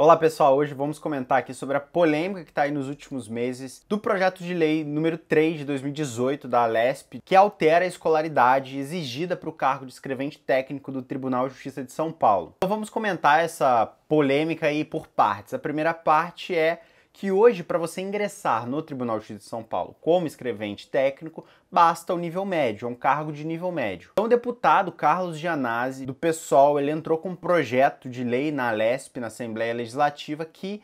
Olá pessoal, hoje vamos comentar aqui sobre a polêmica que está aí nos últimos meses do projeto de lei número 3 de 2018 da Alesp, que altera a escolaridade exigida para o cargo de escrevente técnico do Tribunal de Justiça de São Paulo. Então vamos comentar essa polêmica aí por partes. A primeira parte é que hoje, para você ingressar no Tribunal de Justiça de São Paulo como escrevente técnico, basta o nível médio, é um cargo de nível médio. Então, o deputado Carlos Gianazzi, do PSOL, ele entrou com um projeto de lei na Alesp, na Assembleia Legislativa, que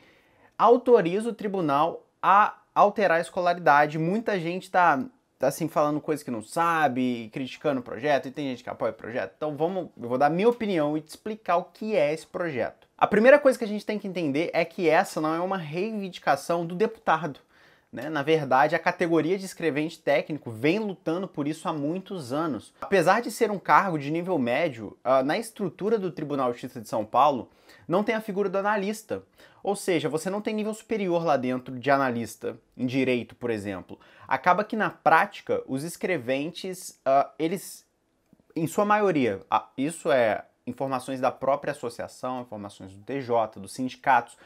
autoriza o tribunal a alterar a escolaridade. Muita gente está tá, assim falando coisas que não sabe, criticando o projeto, e tem gente que apoia o projeto. Então vamos, eu vou dar minha opinião e te explicar o que é esse projeto. A primeira coisa que a gente tem que entender é que essa não é uma reivindicação do deputado. Né? Na verdade, a categoria de escrevente técnico vem lutando por isso há muitos anos. Apesar de ser um cargo de nível médio, ah, na estrutura do Tribunal de Justiça de São Paulo, não tem a figura do analista. Ou seja, você não tem nível superior lá dentro de analista, em direito, por exemplo. Acaba que na prática, os escreventes, ah, eles, em sua maioria, ah, isso é informações da própria associação, informações do TJ, dos sindicatos.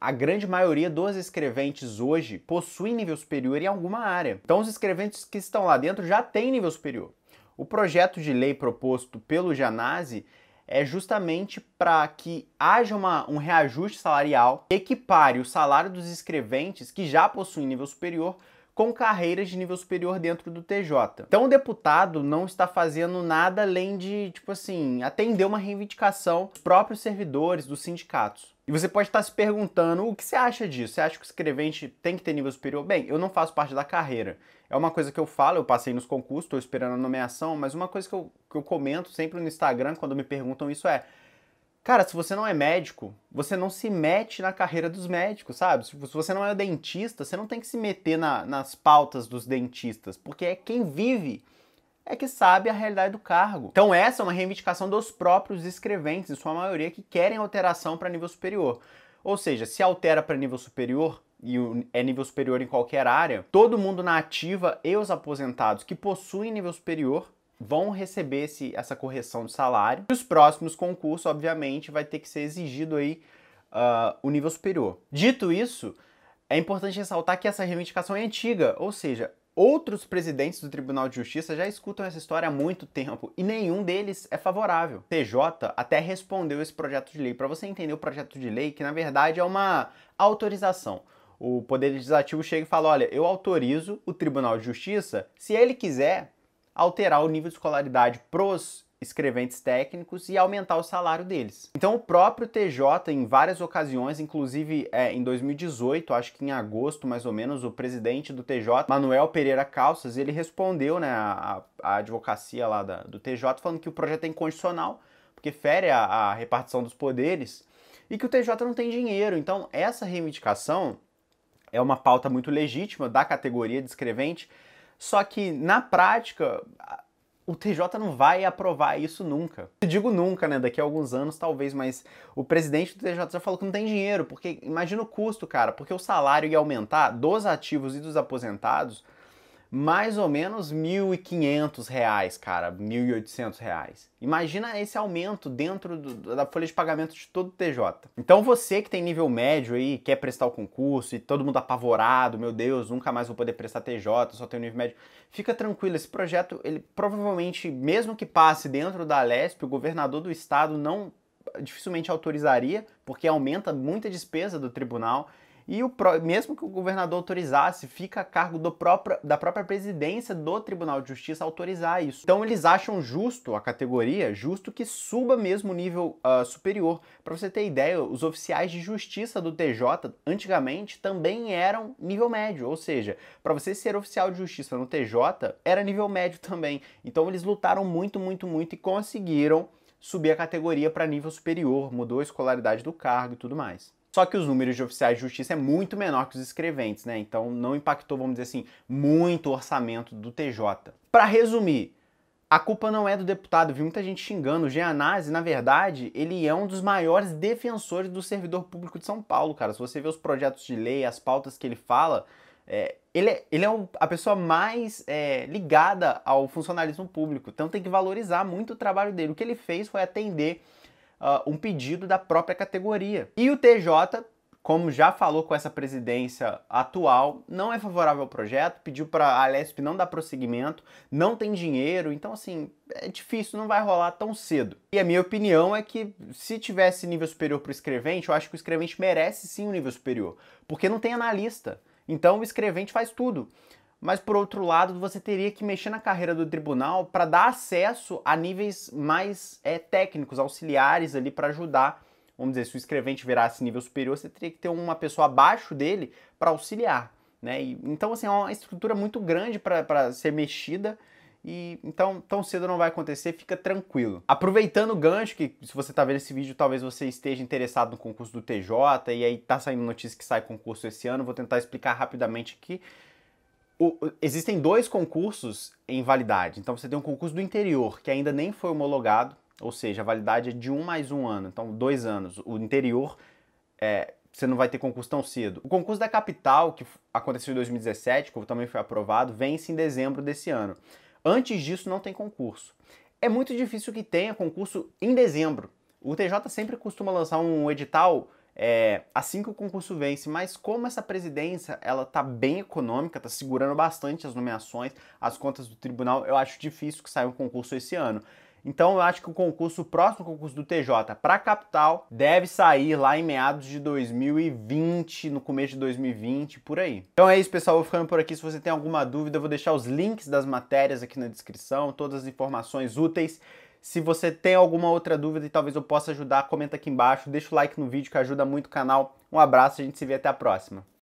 A grande maioria dos escreventes hoje possui nível superior em alguma área. Então, os escreventes que estão lá dentro já têm nível superior. O projeto de lei proposto pelo Janazzi é justamente para que haja uma, um reajuste salarial, equipare o salário dos escreventes que já possuem nível superior com carreiras de nível superior dentro do TJ. Então o deputado não está fazendo nada além de, tipo assim, atender uma reivindicação dos próprios servidores, dos sindicatos. E você pode estar se perguntando o que você acha disso? Você acha que o escrevente tem que ter nível superior? Bem, eu não faço parte da carreira. É uma coisa que eu falo, eu passei nos concursos, estou esperando a nomeação, mas uma coisa que eu, que eu comento sempre no Instagram quando me perguntam isso é: Cara, se você não é médico, você não se mete na carreira dos médicos, sabe? Se você não é dentista, você não tem que se meter na, nas pautas dos dentistas, porque é quem vive é que sabe a realidade do cargo. Então essa é uma reivindicação dos próprios escreventes, em sua maioria, que querem alteração para nível superior. Ou seja, se altera para nível superior, e é nível superior em qualquer área, todo mundo na ativa e os aposentados que possuem nível superior vão receber esse, essa correção de salário. E os próximos concursos, obviamente, vai ter que ser exigido aí uh, o nível superior. Dito isso, é importante ressaltar que essa reivindicação é antiga, ou seja, outros presidentes do Tribunal de Justiça já escutam essa história há muito tempo e nenhum deles é favorável. TJ até respondeu esse projeto de lei. Para você entender o projeto de lei, que na verdade é uma autorização o Poder Legislativo chega e fala: olha, eu autorizo o Tribunal de Justiça, se ele quiser, alterar o nível de escolaridade pros escreventes técnicos e aumentar o salário deles. Então o próprio TJ, em várias ocasiões, inclusive é, em 2018, acho que em agosto mais ou menos, o presidente do TJ, Manuel Pereira Calças, ele respondeu né, a, a advocacia lá da, do TJ falando que o projeto é incondicional, porque fere a, a repartição dos poderes e que o TJ não tem dinheiro. Então essa reivindicação é uma pauta muito legítima da categoria de escrevente, só que na prática, o TJ não vai aprovar isso nunca. Eu digo nunca, né? Daqui a alguns anos, talvez, mas o presidente do TJ já falou que não tem dinheiro, porque imagina o custo, cara, porque o salário ia aumentar dos ativos e dos aposentados mais ou menos R$ 1.500, cara, R$ reais. Imagina esse aumento dentro do, da folha de pagamento de todo o TJ. Então você que tem nível médio aí, quer prestar o concurso e todo mundo apavorado, meu Deus, nunca mais vou poder prestar TJ, só tenho nível médio. Fica tranquilo, esse projeto, ele provavelmente, mesmo que passe dentro da Lesp, o governador do estado não dificilmente autorizaria, porque aumenta muita despesa do tribunal. E o mesmo que o governador autorizasse, fica a cargo próprio, da própria presidência do Tribunal de Justiça autorizar isso. Então eles acham justo a categoria, justo que suba mesmo o nível uh, superior. Para você ter ideia, os oficiais de justiça do TJ antigamente também eram nível médio, ou seja, para você ser oficial de justiça no TJ era nível médio também. Então eles lutaram muito, muito, muito e conseguiram subir a categoria para nível superior, mudou a escolaridade do cargo e tudo mais. Só que os números de oficiais de justiça é muito menor que os escreventes, né? Então não impactou, vamos dizer assim, muito o orçamento do TJ. Para resumir, a culpa não é do deputado, vi muita gente xingando. O Geanazzi, na verdade, ele é um dos maiores defensores do servidor público de São Paulo, cara. Se você vê os projetos de lei, as pautas que ele fala, é, ele é, ele é um, a pessoa mais é, ligada ao funcionalismo público. Então tem que valorizar muito o trabalho dele. O que ele fez foi atender uh, um pedido da própria categoria. E o TJ como já falou com essa presidência atual, não é favorável ao projeto, pediu para a Lesp não dar prosseguimento, não tem dinheiro, então assim, é difícil, não vai rolar tão cedo. E a minha opinião é que se tivesse nível superior para o escrevente, eu acho que o escrevente merece sim um nível superior, porque não tem analista. Então o escrevente faz tudo mas por outro lado você teria que mexer na carreira do tribunal para dar acesso a níveis mais é, técnicos, auxiliares ali para ajudar. Vamos dizer, se o escrevente virasse nível superior, você teria que ter uma pessoa abaixo dele para auxiliar. Né? E, então, assim, é uma estrutura muito grande para ser mexida. E então tão cedo não vai acontecer, fica tranquilo. Aproveitando o gancho, que se você está vendo esse vídeo, talvez você esteja interessado no concurso do TJ, e aí tá saindo notícia que sai concurso esse ano, vou tentar explicar rapidamente aqui o, existem dois concursos em validade. Então você tem um concurso do interior que ainda nem foi homologado, ou seja, a validade é de um mais um ano, então dois anos. O interior é, você não vai ter concurso tão cedo. O concurso da capital, que aconteceu em 2017, que também foi aprovado, vence em dezembro desse ano. Antes disso, não tem concurso. É muito difícil que tenha concurso em dezembro. O TJ sempre costuma lançar um edital é, assim que o concurso vence, mas como essa presidência ela tá bem econômica, tá segurando bastante as nomeações, as contas do tribunal, eu acho difícil que saia um concurso esse ano. Então eu acho que o concurso, o próximo concurso do TJ para capital deve sair lá em meados de 2020, no começo de 2020, por aí. Então é isso, pessoal, eu vou ficando por aqui. Se você tem alguma dúvida, eu vou deixar os links das matérias aqui na descrição, todas as informações úteis. Se você tem alguma outra dúvida e talvez eu possa ajudar, comenta aqui embaixo, deixa o like no vídeo que ajuda muito o canal. Um abraço, a gente se vê até a próxima.